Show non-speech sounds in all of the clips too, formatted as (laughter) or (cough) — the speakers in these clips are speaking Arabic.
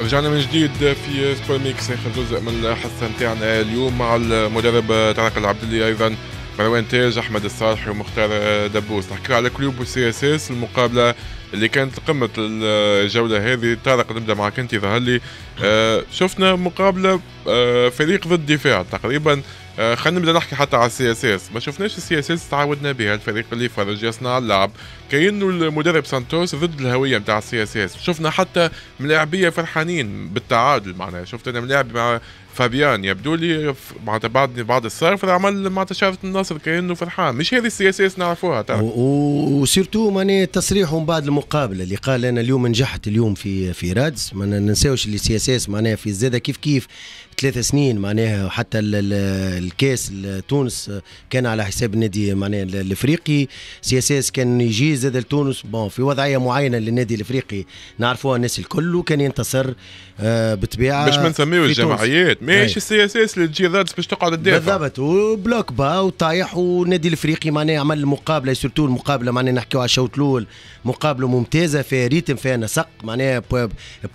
رجعنا من جديد في سبور ميكس اخر جزء من الحصه نتاعنا اليوم مع المدرب طارق العبدلي ايضا مروان تاج احمد الصالحي ومختار دبوس نحكي على كلوب والسي اس اس المقابله اللي كانت قمه الجوله هذه طارق نبدا معك انت ظهر لي آه، شفنا مقابله آه، فريق ضد دفاع تقريبا آه، خلينا نبدا نحكي حتى على السي اس اس ما شفناش السي اس اس تعودنا بها الفريق اللي فرج يصنع اللعب كأنه المدرب سانتوس ضد الهوية نتاع السي اس اس شفنا حتى ملاعبية فرحانين بالتعادل معناها شفت انا ملاعب مع فابيان يبدو لي معناتها بعد بعد الصرف عمل معناتها شافت النصر كانه فرحان مش هذه السياسات نعرفوها تعرف وسيرتو ماني من بعد المقابله اللي قال انا اليوم نجحت اليوم في في رادس ما ننساوش اللي سياسات معناها في الزاده كيف كيف ثلاث سنين معناها حتى الكاس تونس كان على حساب النادي معناها الافريقي سياساس كان يجي زاد لتونس بون في وضعيه معينه للنادي الافريقي نعرفوها الناس الكل وكان ينتصر آه، بطبيعه باش ما نسميوش الجمعيات ماهيش اس تجي ذاتس باش تقعد تدافع بالضبط وبلوك با وطايح والنادي الافريقي معناها عمل مقابله سورتو المقابله معناها نحكيو على الشوط الاول مقابله ممتازه فيها ريتم فيها نسق معناها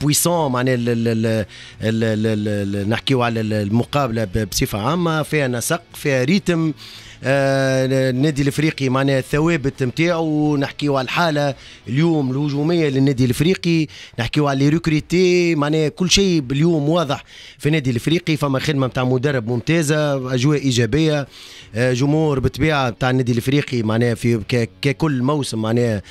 بويسون معناها نحكيو على المقابله بصفه عامه فيها نسق فيها ريتم النادي آه، الافريقي معناها الثوابت نتاعو نحكيو على الحاله اليوم الهجوميه للنادي الافريقي نحكيو على ريكريتي معناها كل شيء اليوم واضح في النادي الافريقي فما خدمه نتاع مدرب ممتازه اجواء ايجابيه آه، جمهور بالطبيعه نتاع النادي الافريقي معناها في ككل موسم معناها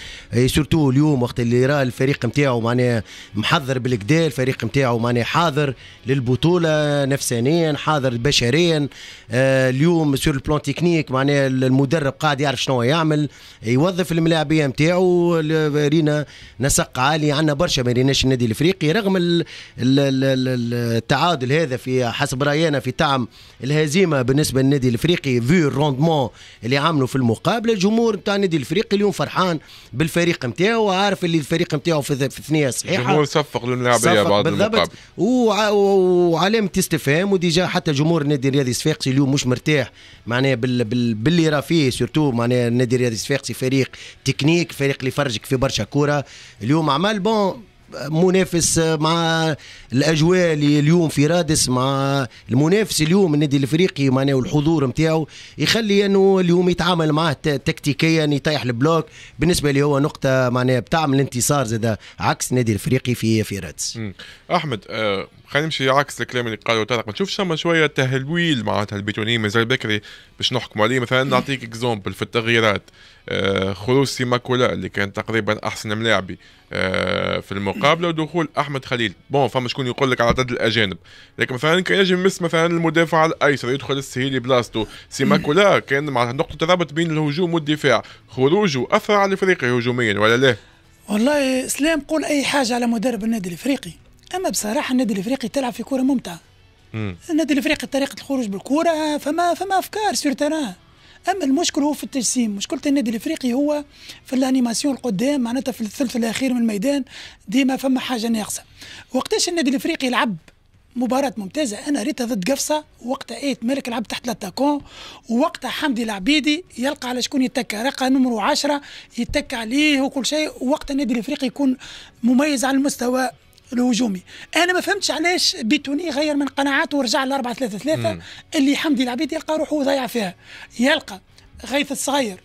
سورتو آه، اليوم وقت اللي راه الفريق نتاعو معناها محضر بالكدا الفريق نتاعو معناها حاضر للبطوله نفسانيا حاضر بشريا اليوم سور البلان تكنيك تكنيك معناها المدرب قاعد يعرف شنو يعمل يوظف الملاعبيه نتاعو رينا نسق عالي عندنا برشا ما ريناش النادي الافريقي رغم التعادل هذا في حسب راينا في طعم الهزيمه بالنسبه للنادي الافريقي فيو الروندمون اللي عملوا في المقابله الجمهور نتاع النادي الافريقي اليوم فرحان بالفريق نتاعو وعارف اللي الفريق نتاعو في الثنيه صحيحه الجمهور صفق للملاعبيه بعد بالضبط وعلامه استفهام وديجا حتى جمهور النادي الرياضي الصفاقسي اليوم مش مرتاح معناها بال باللي راه فيه سورتو معناها النادي الرياضي الصفاقسي فريق تكنيك فريق اللي يفرجك في برشا كوره اليوم عمل بون منافس مع الاجواء اللي اليوم في رادس مع المنافس اليوم النادي الافريقي معناه الحضور نتاعو يخلي انه اليوم يتعامل معاه تكتيكيا يطيح البلوك بالنسبه لي هو نقطه معناها بتعمل انتصار زاد عكس النادي الافريقي في في رادس احمد آه، خلينا نمشي عكس الكلام اللي قاله طارق ما تشوفش شويه تهلويل معناتها البيتونيمي زي بكري باش نحكموا عليه مثلا نعطيك اكزومبل في التغييرات آه خروج سيماكولا اللي كان تقريبا احسن ملاعبي آه، في المقابله ودخول احمد خليل بون فما شكون يقول لك على عدد الاجانب لكن مثلا كان يجي مس مثلا المدافع الايسر يدخل السهيلي بلاستو سيماكولا كان مع نقطه ترابط بين الهجوم والدفاع خروجه اثر على فريقه هجوميا ولا لا؟ والله اسلام قول اي حاجه على مدرب النادي الافريقي اما بصراحه النادي الافريقي تلعب في كوره ممتعه النادي الافريقي طريقه الخروج بالكوره فما فما افكار سير تران اما المشكل هو في التجسيم مشكله النادي الافريقي هو في الانيماسيون القدام معناتها في الثلث الاخير من الميدان ديما فما حاجه ناقصه وقتاش النادي الافريقي يلعب مباراة ممتازة أنا ريتها ضد قفصة وقتها إيت مالك لعب تحت لاتاكون ووقتها حمدي العبيدي يلقى على شكون يتكى رقة نمرو عشرة يتكى عليه وكل شيء ووقتها النادي الإفريقي يكون مميز على المستوى الهجومي انا ما فهمتش علاش بيتوني غير من قناعاته ورجع ل 4 3 3 اللي حمدي العبيد يلقى روحه ضايع فيها يلقى غيث الصغير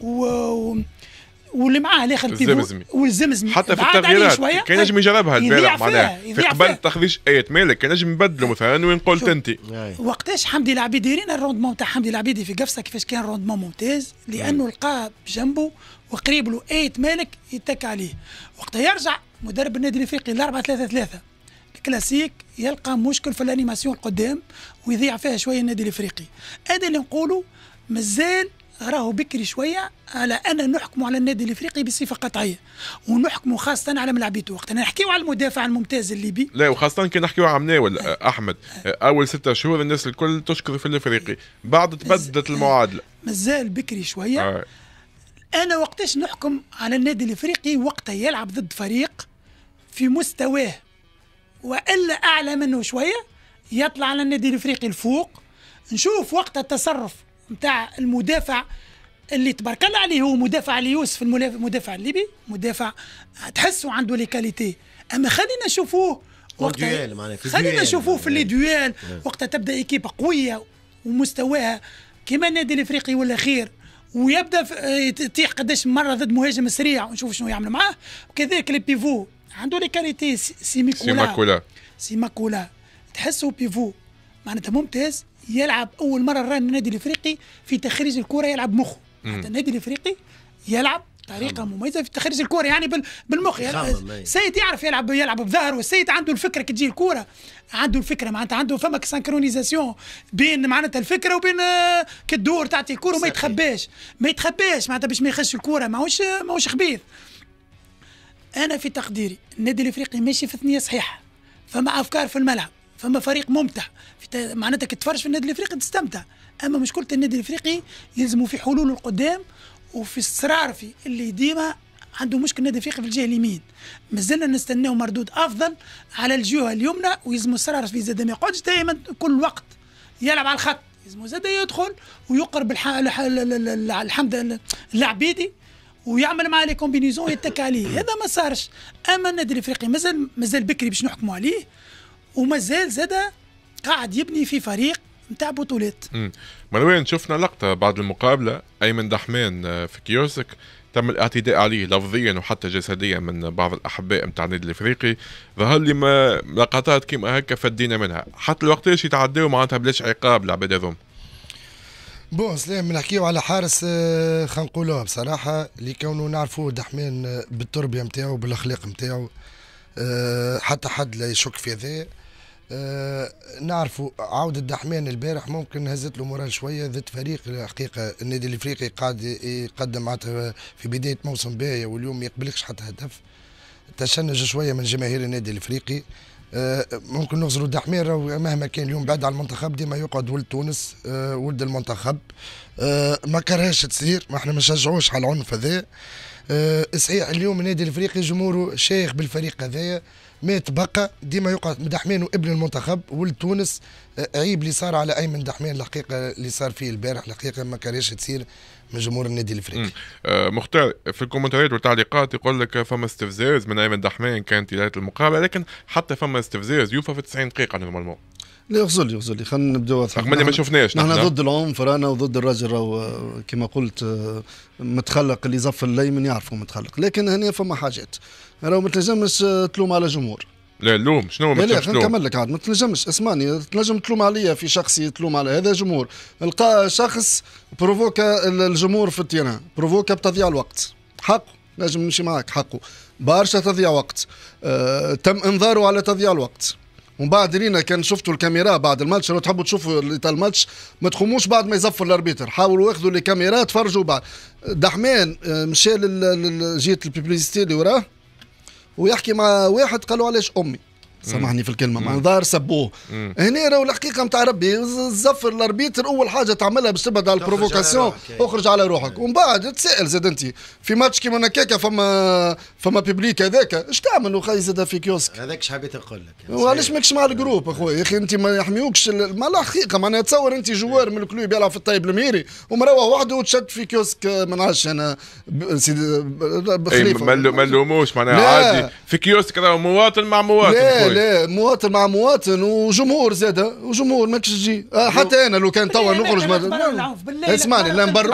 و... واللي معاه الاخر الزمزمي والزمزمي حتى في التغييرات كان نجم يجربها البارح معناها في قبل تخريج اية مالك كان نجم يبدلوا مثلا وين قلت انت نعم. وقتاش حمدي العبيدي رينا الروندمون تاع حمدي العبيدي في قفصه كيفاش كان روندمون ممتاز لانه نعم. لقاه بجنبه وقريب له اية مالك يتك عليه وقتها يرجع مدرب النادي الافريقي 4 3 3 الكلاسيك يلقى مشكل في الانيماسيون القدام ويضيع فيها شويه النادي الافريقي هذا اللي نقوله مازال راهو بكري شويه على ان نحكموا على النادي الافريقي بصفه قطعيه ونحكموا خاصه على ملعبيته وقت نحكيو على المدافع الممتاز الليبي لا وخاصه كي نحكيو على مناول احمد اول ستة شهور الناس الكل تشكر في الافريقي بعد تبدلت المعادله مازال بكري شويه آه. انا وقتاش نحكم على النادي الافريقي وقتها يلعب ضد فريق في مستواه والا اعلى منه شويه يطلع على النادي الافريقي الفوق نشوف وقت التصرف نتاع المدافع اللي تبارك الله عليه هو مدافع ليوسف المدافع الليبي مدافع تحسه عنده لي كاليتي اما خلينا نشوفوه وقت خلينا نشوفوه في لي ديوال وقتها تبدا ايكيب قويه ومستواها كما النادي الافريقي ولا خير ويبدا يطيح قداش مره ضد مهاجم سريع ونشوف شنو يعمل معاه وكذلك لي بيفو عنده لي كاليتي سيمي كولا سيمي كولا تحسه بيفو معناتها ممتاز يلعب اول مره راه النادي الافريقي في تخريج الكره يلعب مخه حتى النادي الافريقي يلعب طريقة مميزة في تخريج الكرة يعني بالمخ يعني السيد يعرف يلعب يلعب بظهره السيد عنده الفكرة كي تجي الكرة عنده الفكرة معناتها عنده فمك سانكرونيزاسيون بين معناتها الفكرة وبين آه، كي تدور تعطي الكرة وما يتخباش ما يتخباش معناتها باش ما يخش الكرة ماهوش ماهوش خبيث انا في تقديري النادي الافريقي ماشي في ثنيه صحيحه فما افكار في الملعب فما فريق ممتع معناتها كي تتفرج في النادي الافريقي تستمتع اما مشكله النادي الافريقي يلزموا في حلول القدام وفي الصرار في اللي ديما عنده مشكل النادي الافريقي في الجهه اليمين مازلنا نستناو مردود افضل على الجهه اليمنى ويلزموا الصرار في زاد ما يقعدش دائما كل وقت يلعب على الخط يلزموا زاد يدخل ويقرب الح... الح... الح... العبيدي ويعمل معاه لي كومبينيزون ويتكى عليه هذا ما صارش اما النادي الافريقي مازال مازال بكري باش نحكموا عليه ومازال زاد قاعد يبني في فريق نتاع بطولات مروان شفنا لقطه بعد المقابله ايمن دحمان آه، في كيوسك تم الاعتداء عليه لفظيا وحتى جسديا من بعض الاحباء نتاع النادي الافريقي ظهر لي ما لقطات كيما هكا فدينا منها حتى الوقتاش يتعداو معناتها بلاش عقاب العباد هذوما بون سلام نحكيو على حارس آه، خلينا نقولوها بصراحه اللي كونه نعرفوه دحمان آه، بالتربيه نتاعو بالاخلاق نتاعو آه، حتى حد لا يشك في هذا نعرفوا عودة دحمان البارح ممكن هزت له مورال شوية ضد فريق الحقيقة النادي الإفريقي قاعد يقدم معناتها في بداية موسم باهية واليوم ما يقبلكش حتى هدف تشنج شوية من جماهير النادي الإفريقي آه، ممكن نغزلوا دحمير مهما كان اليوم بعد على المنتخب ديما يقعد ولد تونس آه، ولد المنتخب آه، ما كرهش تصير ما احنا ما نشجعوش على العنف هذا صحيح اليوم النادي الافريقي جمهوره شايخ بالفريق هذايا ما تبقى ديما يقعد مدحمين وابن المنتخب ولد تونس آه، عيب اللي صار على ايمن دحمين الحقيقه اللي صار فيه البارح الحقيقه ما كانش تصير من جمهور النادي الافريقي. آه مختار في الكومنتات والتعليقات يقول لك فما استفزاز من ايمن دحمين كانت بدايه المقابله لكن حتى فما استفزاز يوفى في 90 دقيقه نورمالمون. لا يغزل يغزل خلينا نبداو رغم ما شفناش نحن, ضد العنف رانا وضد الرجل راهو آه، كما قلت آه، متخلق اللي زف الليمن يعرفوا متخلق لكن هنا فما حاجات راهو ما تنجمش آه، تلوم على جمهور لا اللوم شنو ما لا لا خلينا نكمل لك عاد ما تنجمش اسمعني تنجم تلوم عليا في شخصي تلوم على هذا جمهور القى شخص بروفوكا الجمهور في التيران بروفوكا بتضييع الوقت حقه نجم نمشي معك حقه برشا تضيع وقت أه تم انذاره على تضييع الوقت ومن بعد لينا كان شفتوا الكاميرا بعد الماتش لو تحبوا تشوفوا الماتش ما تخموش بعد ما يزفر الاربيتر حاولوا ياخذوا الكاميرا تفرجوا بعد دحمان آه، مشى لجهه البيبليزيتي اللي وراه ويحكي مع واحد قالوا علاش امي سامحني في الكلمه مع دار سبوه هنا راهو الحقيقه نتاع ربي الزفر الاربيتر اول حاجه تعملها باش تبعد على البروفوكاسيون اخرج على روحك ومن بعد تسال زاد انت في ماتش كيما هكاكا فما فما بيبليك هذاك اش تعمل وخاي زاد في كيوسك هذاك حبيت نقول لك وعلاش ماكش مع الجروب اخويا يا اخي انت ما يحميوكش ما الحقيقه معناها تصور انت جوار من الكلوب يلعب في الطيب الميري ومروه وحده وتشد في كيوسك آه، ما نعرفش انا سيدي آه، ما نلوموش معناها عادي في كيوسك مواطن مع مواطن لا مواطن مع مواطن وجمهور زاد وجمهور ما تجي آه، حتى انا لو كان توا نخرج إيه، اسمعني لا نبرر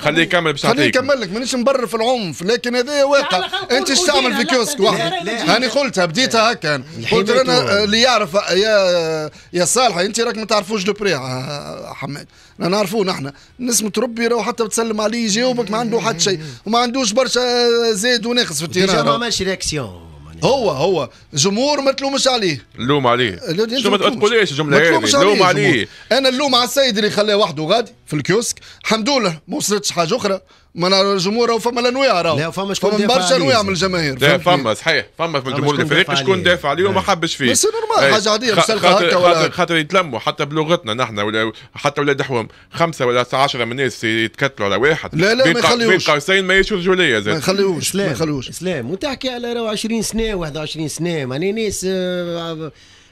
خليه يكمل باش خليه يكمل لك مانيش نبرر في العنف لكن هذا واقع انت ايش تعمل في كيوسك واحد هاني قلتها بديتها هكا قلت انا اللي يعرف يا يا صالح انت راك ما تعرفوش لو بري آه، حماد نعرفوه نحن الناس متربي راهو حتى بتسلم عليه يجاوبك ما عنده حتى شيء وما عندوش برشا زاد وناقص في التيران ديجا ما ماشي رياكسيون هو هو جمهور ما تلومش عليه اللوم عليه شو ما تقوليش الجمله هذه اللوم عليه انا اللوم على السيد اللي خلاه وحده غادي في الكيوسك الحمد لله ما وصلتش حاجه اخرى ما الجمهور راهو فما الانواع راهو لا فما شكون برشا انواع من الجماهير فما صحيح فما من الجمهور الافريقي شكون دافع عليه وما إيه. حبش فيه بس نورمال إيه. حاجه عاديه مسلخه هكا ولا خاطر يتلموا حتى بلغتنا نحن ولا حتى ولاد حوم خمسه ولا 10 من الناس يتكتلوا على واحد لا لا ما يخليوش بين قوسين ما يشوف رجوليه زاد ما يخليوش ما يخليوش اسلام وتحكي على راهو 20 سنه 21 سنه معناها ناس آه،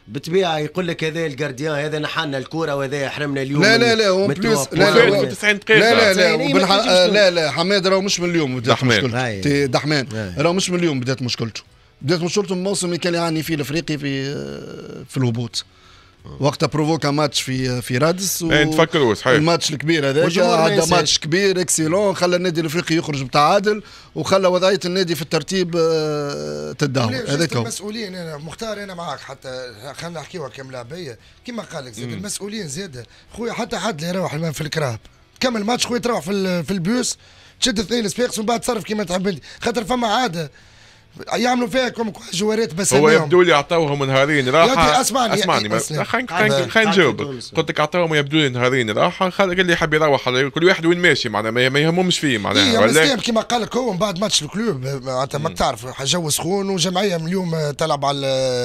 بطبيعه يقول لك هذا الجارديان هذا نحنا الكوره وهذا حرمنا اليوم لا لا لا اون بليس لا لا لا يعني لا لا لا لا لا حماد راهو مش من اليوم بدات مشكلته دحمان راهو مش من اليوم بدات مشكلته بدات مشكلته من اللي كان يعاني فيه الافريقي في في الهبوط وقتها بروفوكا ماتش في في رادس و... نتفكروا إيه، صحيح الماتش الكبير هذاك عدا ماتش كبير اكسيلون خلى النادي الافريقي يخرج بتعادل وخلى وضعيه النادي في الترتيب آه، تداهم هذاك هو المسؤولين انا مختار انا معاك حتى خلينا نحكيوها كم كما قال لك زاد المسؤولين زاد خويا حتى حد اللي يروح في الكراب كمل ماتش خويا تروح في, في البيوس تشد اثنين سبيكس ومن بعد تصرف كما تحب انت خاطر فما عاده يعملوا فيها كم جوارات بس هو يبدو لي اعطوهم نهارين راحه اسمعني اسمعني خلينا خلينا نجاوبك قلت لك عطاوهم يبدو لي نهارين راحه قال لي حاب يروح كل واحد وين ماشي معناها ما يهمهمش فيه معناها إيه ولا كما قال لك هو من بعد ماتش الكلوب معناتها ما تعرف جو سخون وجمعيه من اليوم آه، تلعب على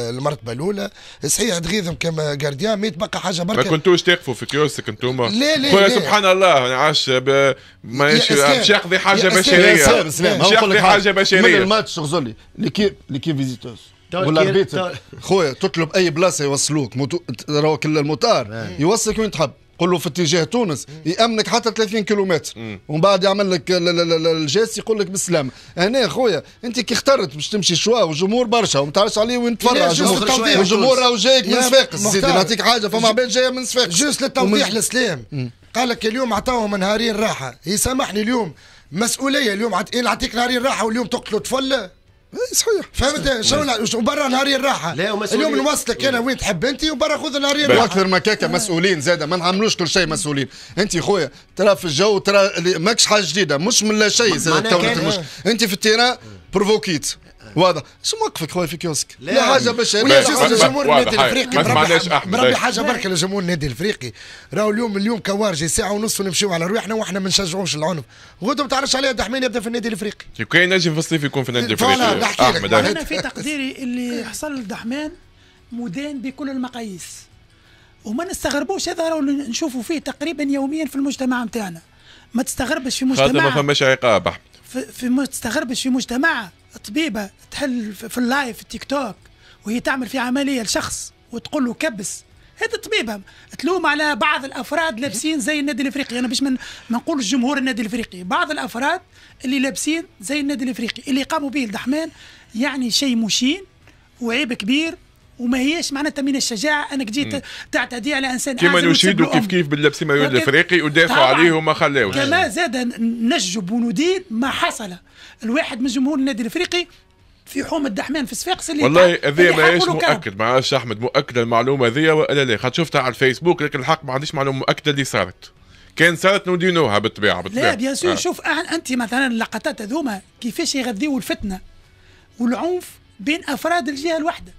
المرتبه الاولى صحيح تغيظهم آه، كما جارديان ما يتبقى حاجه برك ما كنتوش تقفوا في كيوسك انتم لا لا سبحان الله يعني انا ماشي مش يقضي حاجه بشريه مش يقضي حاجه بشريه من الماتش غزولي ليكيب ليكيب فيزيتوس والاربيتر خويا تطلب اي بلاصه يوصلوك راهو كل المطار نعم. يوصلك وين تحب قول له في اتجاه تونس يامنك حتى 30 كيلومتر ومن بعد يعمل لك الجاس يقول لك بالسلامه هنا خويا انت كي اخترت باش تمشي شوا وجمهور برشا وما تعرفش عليه وين تفرج الجمهور راهو جايك من صفاقس سيدي نعطيك حاجه فما عباد جايه من صفاقس جوست للتوضيح للسلام قال لك اليوم عطاهم نهارين راحه يسامحني اليوم مسؤوليه اليوم عط... إيه، نعطيك نهارين راحه واليوم تقتلوا طفل إيه، صحيح فهمت شنو وبرا نهاري الراحه اليوم نوصلك انا وين تحب انت وبرا خذ نهاري الراحه واكثر ما كاكا آه. مسؤولين زادا ما نعملوش كل شيء مسؤولين انت خويا ترى في الجو ترى ماكش حاجه جديده مش من لا شيء زاد انت في التيران بروفوكيت آه. واضح شو موقفك خويا في كيوسك لا حاجه يعني. باش ولا جمهور النادي الافريقي بربي حاجه برك لجمهور النادي الافريقي راهو اليوم اليوم كوارجي ساعه ونص ونمشيو على رواحنا واحنا ما نشجعوش العنف غدو ما تعرفش عليها دحمين يبدا في النادي الافريقي كي نجم في الصيف يكون في النادي الافريقي احمد انا في تقديري اللي حصل لدحمان مدان بكل المقاييس وما نستغربوش هذا راهو نشوفوا فيه تقريبا يوميا في المجتمع نتاعنا ما تستغربش في مجتمع ما فماش عقاب في ما تستغربش في مجتمع طبيبه تحل في اللايف في التيك توك وهي تعمل في عمليه لشخص وتقول له كبس هذه طبيبه تلوم على بعض الافراد لابسين زي النادي الافريقي انا باش ما نقولش جمهور النادي الافريقي بعض الافراد اللي لابسين زي النادي الافريقي اللي قاموا به الدحمان يعني شيء مشين وعيب كبير وما هيش معناتها من الشجاعه انك جيت تعتدي على انسان كما نشيدوا كيف كيف باللبس ميول الافريقي ودافعوا عليه وما خلاوش كما زاد نجب وندين ما حصل الواحد من جمهور النادي الافريقي في حومة دحمان في صفاقس اللي والله ما هيش مؤكد معاش احمد مؤكد المعلومه هذه ولا لا خاطر شفتها على الفيسبوك لكن الحق ما عنديش معلومه مؤكده اللي صارت كان صارت نودينوها بالطبيعه بالطبيعه لا بيان سور آه. شوف أه، انت مثلا اللقطات هذوما كيفاش يغذيوا الفتنه والعنف بين افراد الجهه الواحده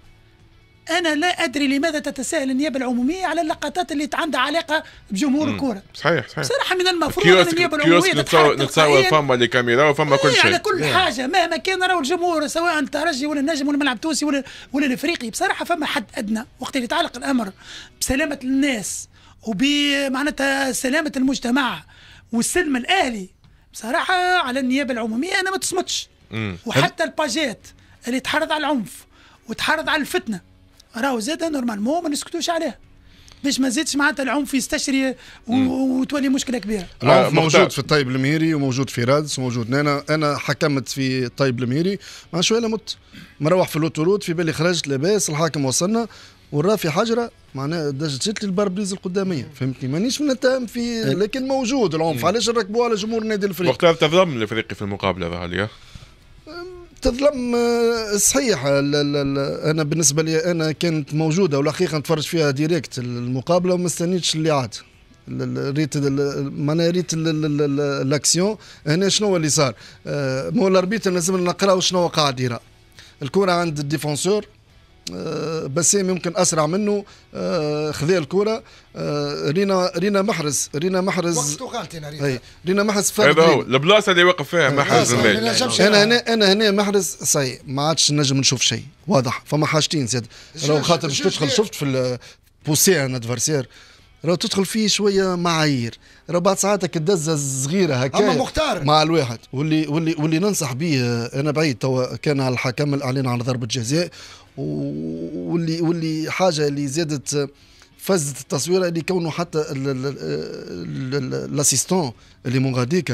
انا لا ادري لماذا تتساهل النيابه العموميه على اللقطات اللي عندها علاقه بجمهور الكوره صحيح صحيح صراحه من المفروض ان النيابه العموميه نتصور نتصور فما الكاميرا كاميرا وفما كل شيء على كل نعم. حاجه مهما كان راهو الجمهور سواء الترجي ولا النجم ولا الملعب التونسي ولا ولا الافريقي بصراحه فما حد ادنى وقت اللي يتعلق الامر بسلامه الناس وبمعناتها سلامه المجتمع والسلم الاهلي بصراحه على النيابه العموميه انا ما تصمتش وحتى الباجات اللي تحرض على العنف وتحرض على الفتنه راهو زاد نورمالمون ما نسكتوش عليه باش ما نزيدش معناتها العنف يستشري وتولي مشكله كبيره العنف موجود في الطيب المهيري وموجود في رادس وموجود هنا انا حكمت في الطيب المهيري مع شويه مت مروح في الاوتورود في بالي خرجت لاباس الحاكم وصلنا والرافي حجره معناها دجت لي البربريز القداميه فهمتني مانيش نتهم في إيه. لكن موجود العنف علاش نركبوه على جمهور نادي الفريق وقتها تضم الافريقي في المقابله ظهر تظلم آه، صحيح انا بالنسبه لي انا كانت موجوده والحقيقه نتفرج فيها ديريكت المقابله وما استنيتش اللي عاد ريت معناها ريت الاكسيون هنا شنو اللي صار آه، مو الاربيتر لازم نقراو شنو قاعد يرى الكره عند الديفونسور آه، بسام يمكن اسرع منه آه، خذا الكره آه، رينا رينا محرز رينا محرز رينا رينا محرز هذا هو البلاصه اللي واقف فيها محرز يعني. انا هنا انا هنا محرز سي ما عادش نجم نشوف شيء واضح فما حاجتين زاد لو خاطر باش تدخل شفت في بوسي ان ادفرسير راه تدخل فيه شويه معايير راه بعد ساعاتك الدزه الصغيره هكا اما مختار مع الواحد واللي واللي واللي ننصح به انا بعيد توا كان على الحكم الاعلان على ضربه جزاء واللي واللي حاجه اللي زادت فازت التصويره اللي كونه حتى الاسيستون اللي من غاديك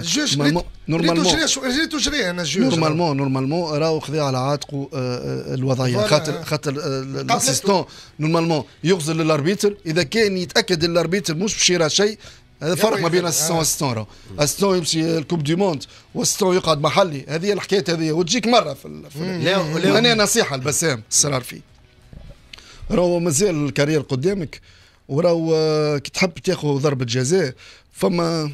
نورمالمون ريتو جري انا الجوج نورمالمون نورمالمون راهو خذا على عاتقه آه، آه، الوضعيه خاطر خاطر آه، الاسيستون نورمالمون يغزل للاربيتر اذا كان يتاكد الاربيتر مش مشي شيء هذا فرق ما بين اسيستون آه. واسيستون راه اسيستون يمشي الكوب دي موند واسيستون يقعد محلي هذه الحكايه هذه وتجيك مره في, في انا نصيحه لبسام الصرار فيه راهو مازال الكارير قدامك وراهو آه، كي تحب تاخذ ضربه جزاء فما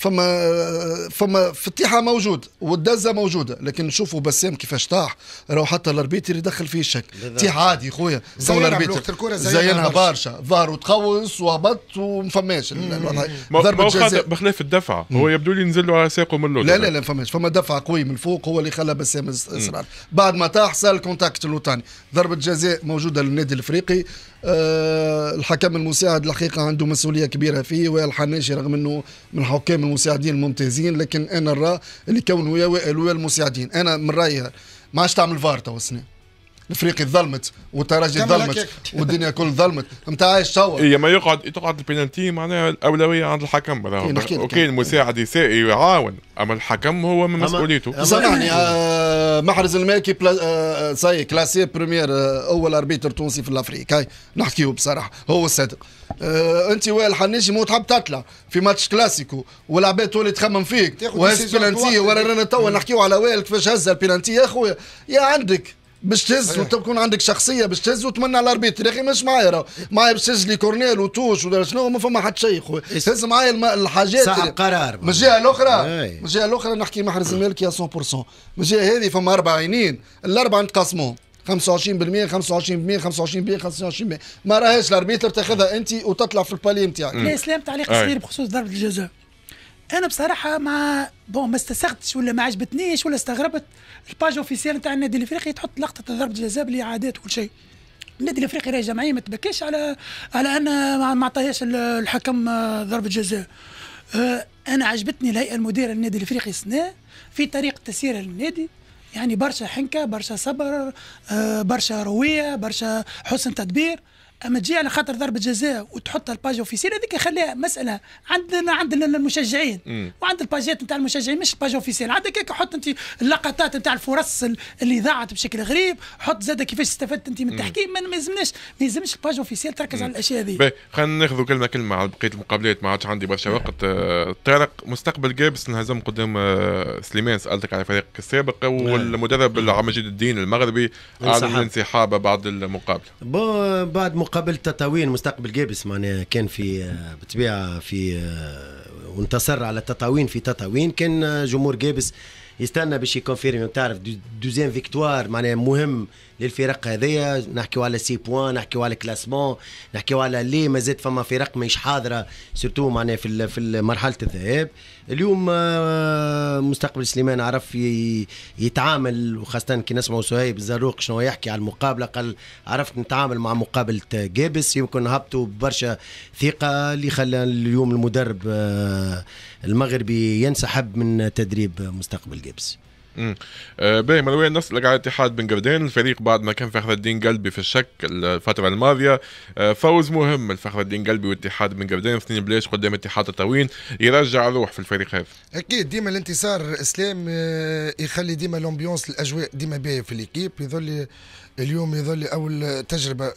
فما فما فتيحه موجود والدزه موجوده لكن نشوفوا بسام كيفاش طاح راهو حتى الاربيتر يدخل فيه الشك تيح عادي خويا تو الاربيتر زينها برشا ظهر وتقوس وهبط ومفماش ضربه جزاء بخلاف الدفعه هو يبدو لي نزل له على ساقه من لا لا لا لا فماش فما دفعه قوي من فوق هو اللي خلى بسام اصرار بعد ما طاح سال كونتاكت الوطني ضربه جزاء موجوده للنادي الافريقي أه الحكم المساعد الحقيقه عنده مسؤوليه كبيره فيه والحناشي رغم انه من حكام المساعدين الممتازين لكن انا نرى اللي كونوا يا وائل المساعدين انا من رايي ما عادش تعمل فار تو السنه الافريقي ظلمت والترجي ظلمت والدنيا كل ظلمت انت عايش توا إيه، هي ما يقعد تقعد البينالتي معناها الاولويه عند الحكم معناها إيه، اوكي المساعد يسائي يعاون اما الحكم هو من مسؤوليته سامحني آه، محرز المالكي بلا... ساي آه، كلاسي بريمير آه، اول اربيتر تونسي في الافريق هاي نحكيه بصراحه هو الصادق آه انت وائل حنيشي مو تحب تطلع في ماتش كلاسيكو والعباد تولي تخمم فيك وهز بيلانتي ورانا توا نحكيو على وائل كيفاش هز البينالتي يا خويا يا عندك باش تهز وانت تكون عندك شخصيه باش تهز وتمنى على الاربيتر يا اخي مش معايا راه معايا باش تهز لي كورنيل وتوش ولا شنو ما فما حد شيء خويا تهز معايا الحاجات صاحب قرار من الجهه الاخرى من الجهه الاخرى نحكي محرز يا 100% من الجهه هذه فما اربع عينين الاربعه نتقاسموهم 25% 25% 25% 25% ما راهيش الاربيتر تاخذها انت وتطلع في البالي نتاعك. لا سلام تعليق صغير بخصوص ضربه الجزاء. انا بصراحه ما بون ما استسغتش ولا ما عجبتنيش ولا استغربت الباج اوفيسيال نتاع النادي الافريقي تحط لقطه ضربه جزاء عادات وكل شيء النادي الافريقي راهي جمعيه ما تبكيش على على ان ما عطاهاش الحكم آه، ضربه جزاء آه، انا عجبتني الهيئه المديره للنادي الافريقي سنه في طريقه تسيير النادي يعني برشا حنكه برشا صبر آه، برشا رويه برشا حسن تدبير اما تجي على خاطر ضربه جزاء وتحطها الباج اوفيسيال هذيك خليها مساله عندنا عندنا المشجعين وعند الباجات نتاع المشجعين مش الباج اوفيسيال عندك هيك حط انت اللقطات نتاع الفرص اللي ضاعت بشكل غريب حط زاد كيفاش استفدت انت من التحكيم ما يلزمناش ما يلزمش الباج اوفيسيال تركز مم. على الاشياء هذه خلينا ناخذ كلمه كلمه على بقيه المقابلات ما عادش عندي برشا وقت آه، طارق مستقبل جابس انهزم قدام آه، سليمان سالتك على فريقك السابق والمدرب العام الدين المغربي اعلن انسحابه بعد المقابله بعد قبل تطاوين مستقبل جيبس معناها كان في آه، بطبيعه في آه، وانتصر على تطاوين في تطاوين كان آه، جمهور جيبس يستنى باش يكونفيرمي يعني تعرف دوزيام فيكتوار معناها مهم للفرق هذيا نحكيو على سي بوان نحكيو على كلاسمون نحكيو على لي مازال فما فرق ماهيش حاضره سورتو معناها في في مرحله الذهاب اليوم آه، مستقبل سليمان عرف يتعامل وخاصه كي نسمعوا سهيب الزروق شنو يحكي على المقابله قال عرفت نتعامل مع مقابله جابس يمكن هبطوا برشا ثقه اللي خلى اليوم المدرب آه، المغربي ينسحب من تدريب مستقبل جابس آه، بين آه باهي مروان الاتحاد بن قردان الفريق بعد ما كان فخر الدين قلبي في الشك الفتره الماضيه آه، فوز مهم لفخر الدين قلبي والاتحاد بن قردان اثنين بلاش قدام اتحاد تطاوين يرجع روح في الفريق هذا اكيد ديما الانتصار اسلام آه، يخلي ديما الامبيونس الاجواء ديما باهيه في الاكيب يظل اليوم يظل اول تجربه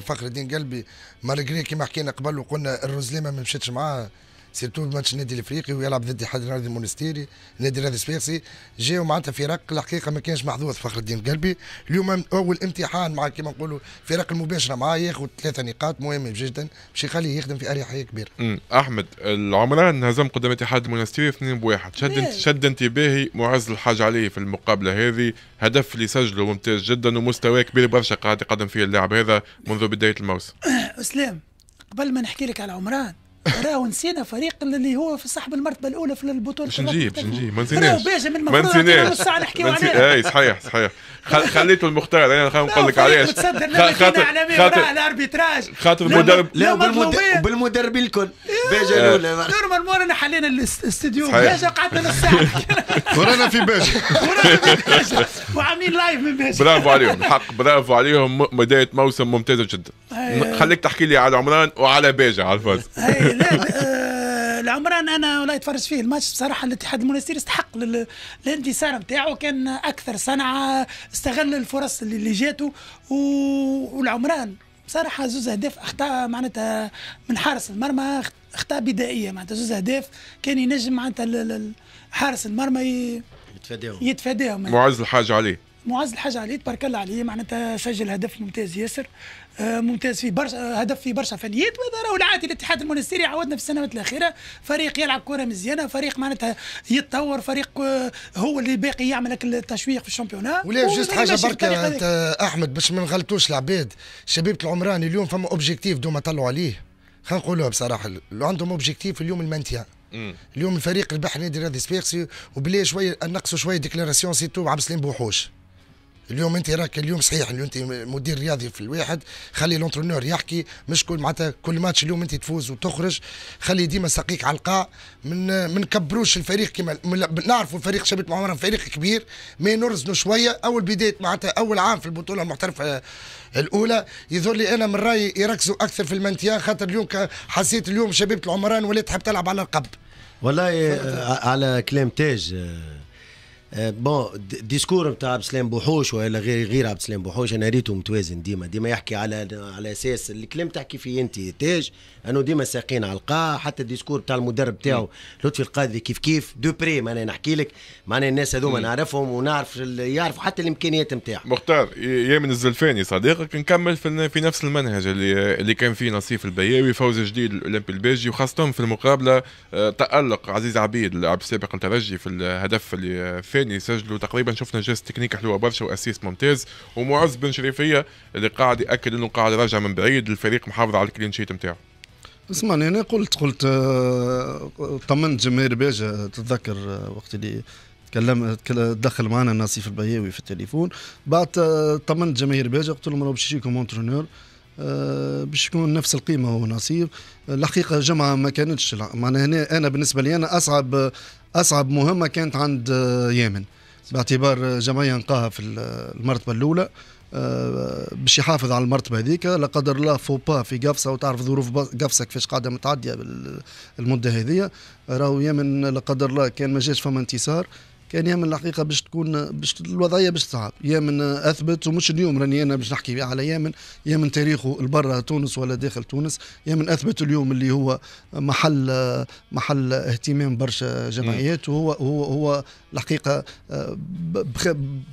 فخر الدين قلبي مالغري كما حكينا قبل وقلنا الرزليمه ما مشاتش معاه سيرتو ماتش النادي الافريقي ويلعب ضد حد النادي المونستيري النادي الرياضي السويسي جاو معناتها فرق الحقيقه ما كانش محظوظ فخر الدين قلبي اليوم اول امتحان مع كيما نقولوا فرق المباشره معاه ياخذ ثلاثه نقاط مهم جدا باش يخليه يخدم في اريحيه كبيره. احمد العمران هزم قدام اتحاد المونستيري 2 بواحد شد شد انتباهي معز الحاج عليه في المقابله هذه هدف اللي سجله ممتاز جدا ومستواه كبير برشا قاعد يقدم فيه اللاعب هذا منذ بدايه الموسم. (coughs) اسلام قبل ما نحكي لك على عمران راهو نسينا فريق اللي هو في صاحب المرتبه الاولى في البطوله باش نجيب باش نجيب ما نسيناش ما نسيناش ما نسيناش اي صحيح صحيح خليته المختار انا خلينا نقول لك علاش خاطر خاطر الاربيتراج خاطر المدرب لا الكل آه. الاولى نورمال مور انا حلينا الاستديو باجا قعدنا نص ساعه ورانا في باجا ورانا في وعاملين لايف من باجا برافو عليهم الحق برافو عليهم بدايه موسم ممتازه جدا خليك تحكي لي على عمران وعلى باجا على الفاز العمران آه، انا ولا يتفرج فيه الماتش بصراحه الاتحاد المنستير استحق الانتصار نتاعه كان اكثر صنعه استغل الفرص اللي جاته والعمران بصراحه زوز اهداف اخطاء معناتها من حارس المرمى اخطاء بدائيه معناتها زوز اهداف كان ينجم معناتها حارس المرمى يتفاداهم يتفاداهم معز الحاج عليه معز الحاج عليه تبارك الله عليه معناتها سجل هدف ممتاز ياسر آه، ممتاز في برشا آه، هدف في برشا فنيات وهذا راهو العادي الاتحاد المنستيري عودنا في السنوات الاخيره فريق يلعب كره مزيانه فريق معناتها يتطور فريق آه، هو اللي باقي يعمل التشويق في الشامبيونان ولا جست حاجه برك انت احمد باش ما نغلطوش العباد شبيبه العمراني اليوم فما اوبجيكتيف دوما طلعوا عليه خلينا نقولوها بصراحه لو عندهم اوبجيكتيف اليوم المنتيا اليوم الفريق البحر نادي رياضي سبيرسي وبلا شويه نقصوا شويه ديكلاراسيون سيتو عبد السلام بوحوش اليوم انت راك اليوم صحيح اليوم انت مدير رياضي في الواحد خلي لونترونور يحكي مش كل معناتها كل ماتش اليوم انت تفوز وتخرج خلي ديما ساقيك على القاع من ما نكبروش الفريق كما نعرفوا الفريق شبيت معمر فريق كبير ما نرزنوا شويه اول بدايه معناتها اول عام في البطوله المحترفه الاولى يظهر لي انا من رايي يركزوا اكثر في المنتيا خاطر اليوم حسيت اليوم شبيبه العمران ولا تحب تلعب على القب والله آه، على كلام تاج آه، آه، بون ديسكور نتاع عبد السلام بوحوش ولا غير غير عبد السلام بوحوش انا ريته متوازن ديما ديما يحكي على على اساس الكلام تحكي فيه انت تاج انه ديما ساقين على القاع حتى الديسكور تاع المدرب تاعو لطفي القاضي كيف كيف دو بري معناها نحكي لك معناها الناس هذوما نعرفهم ونعرف يعرفوا حتى الامكانيات نتاعهم مختار يا من الزلفاني صديقك نكمل في, نفس المنهج اللي اللي كان فيه نصيف البياوي فوز جديد الاولمبي البيجي وخاصه في المقابله آه، تالق عزيز عبيد اللاعب السابق الترجي في الهدف اللي في الثاني سجلوا تقريبا شفنا جهاز تكنيك حلوه برشا وأسيس ممتاز ومعز بن شريفيه اللي قاعد ياكد انه قاعد راجع من بعيد الفريق محافظ على الكلين شيت نتاعه اسمعني انا قلت قلت آه، طمنت جماهير باجة تتذكر آه، وقت اللي تكلم دخل معنا نصيف البياوي في التليفون بعد آه، طمنت جماهير باجة قلت لهم باش يجيكم اونترونور باش يكون نفس القيمه هو نصيف الحقيقه جمعه ما كانتش معناها انا بالنسبه لي انا اصعب اصعب مهمه كانت عند آه، يامن باعتبار آه، جمعيه نقاها في المرتبه الاولى آه، باش يحافظ على المرتبه هذيك لا قدر الله فوبا في قفصه وتعرف ظروف قفصه كيفاش قاعده متعديه المده هذيا راهو يامن لا قدر الله كان ما جاش فما انتصار كان يا من الحقيقه باش تكون باش الوضعيه باش تصعب يا من اثبت ومش اليوم راني انا باش نحكي على يا من تاريخه البرة تونس ولا داخل تونس من اثبت اليوم اللي هو محل محل اهتمام برشا جمعيات وهو هو هو الحقيقه آه،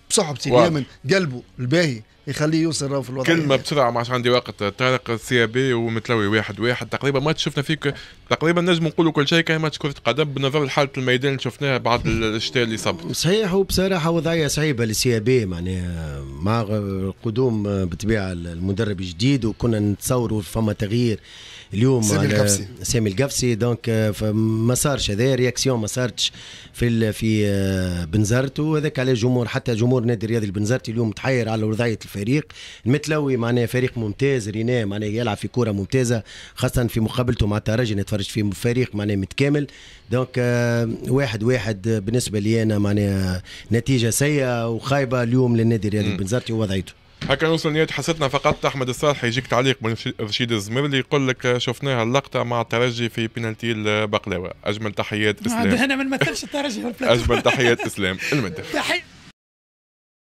بصحبتي من قلبه الباهي يخليه يوصل راهو في الوضع كلمه بسرعه ما عندي وقت طارق سيابي ومتلوي واحد واحد تقريبا ماتش شفنا فيك تقريبا نجم نقولوا كل شيء كان ماتش كره قدم بنظر لحاله الميدان اللي شفناها بعد الشتاء اللي صب صحيح وبصراحه وضعيه صعيبه للسيابي معناها مع قدوم بطبيعة المدرب الجديد وكنا نتصوروا فما تغيير اليوم سامي القفسي سامي القفسي دونك آه، ما صارش هذا رياكسيون ما صارتش في في آه، بنزرت وهذاك على جمهور حتى جمهور نادي الرياضي البنزرتي اليوم تحير على وضعيه الفريق المتلوي معناه فريق ممتاز رينا معناه يلعب في كره ممتازه خاصه في مقابلته مع الترجي نتفرج فيه فريق معناه متكامل دونك آه، واحد واحد آه، بالنسبه لي انا معناه نتيجه سيئه وخايبه اليوم للنادي الرياضي البنزرتي ووضعيته هكا نوصل لنهاية حصتنا فقط احمد الصالح يجيك تعليق من رشيد الزمرلي يقول لك آه، شفناها اللقطه مع الترجي في بينالتي البقلاوه اجمل تحيات اسلام انا ما نمثلش الترجي اجمل تحيات (laughs) اسلام تحيات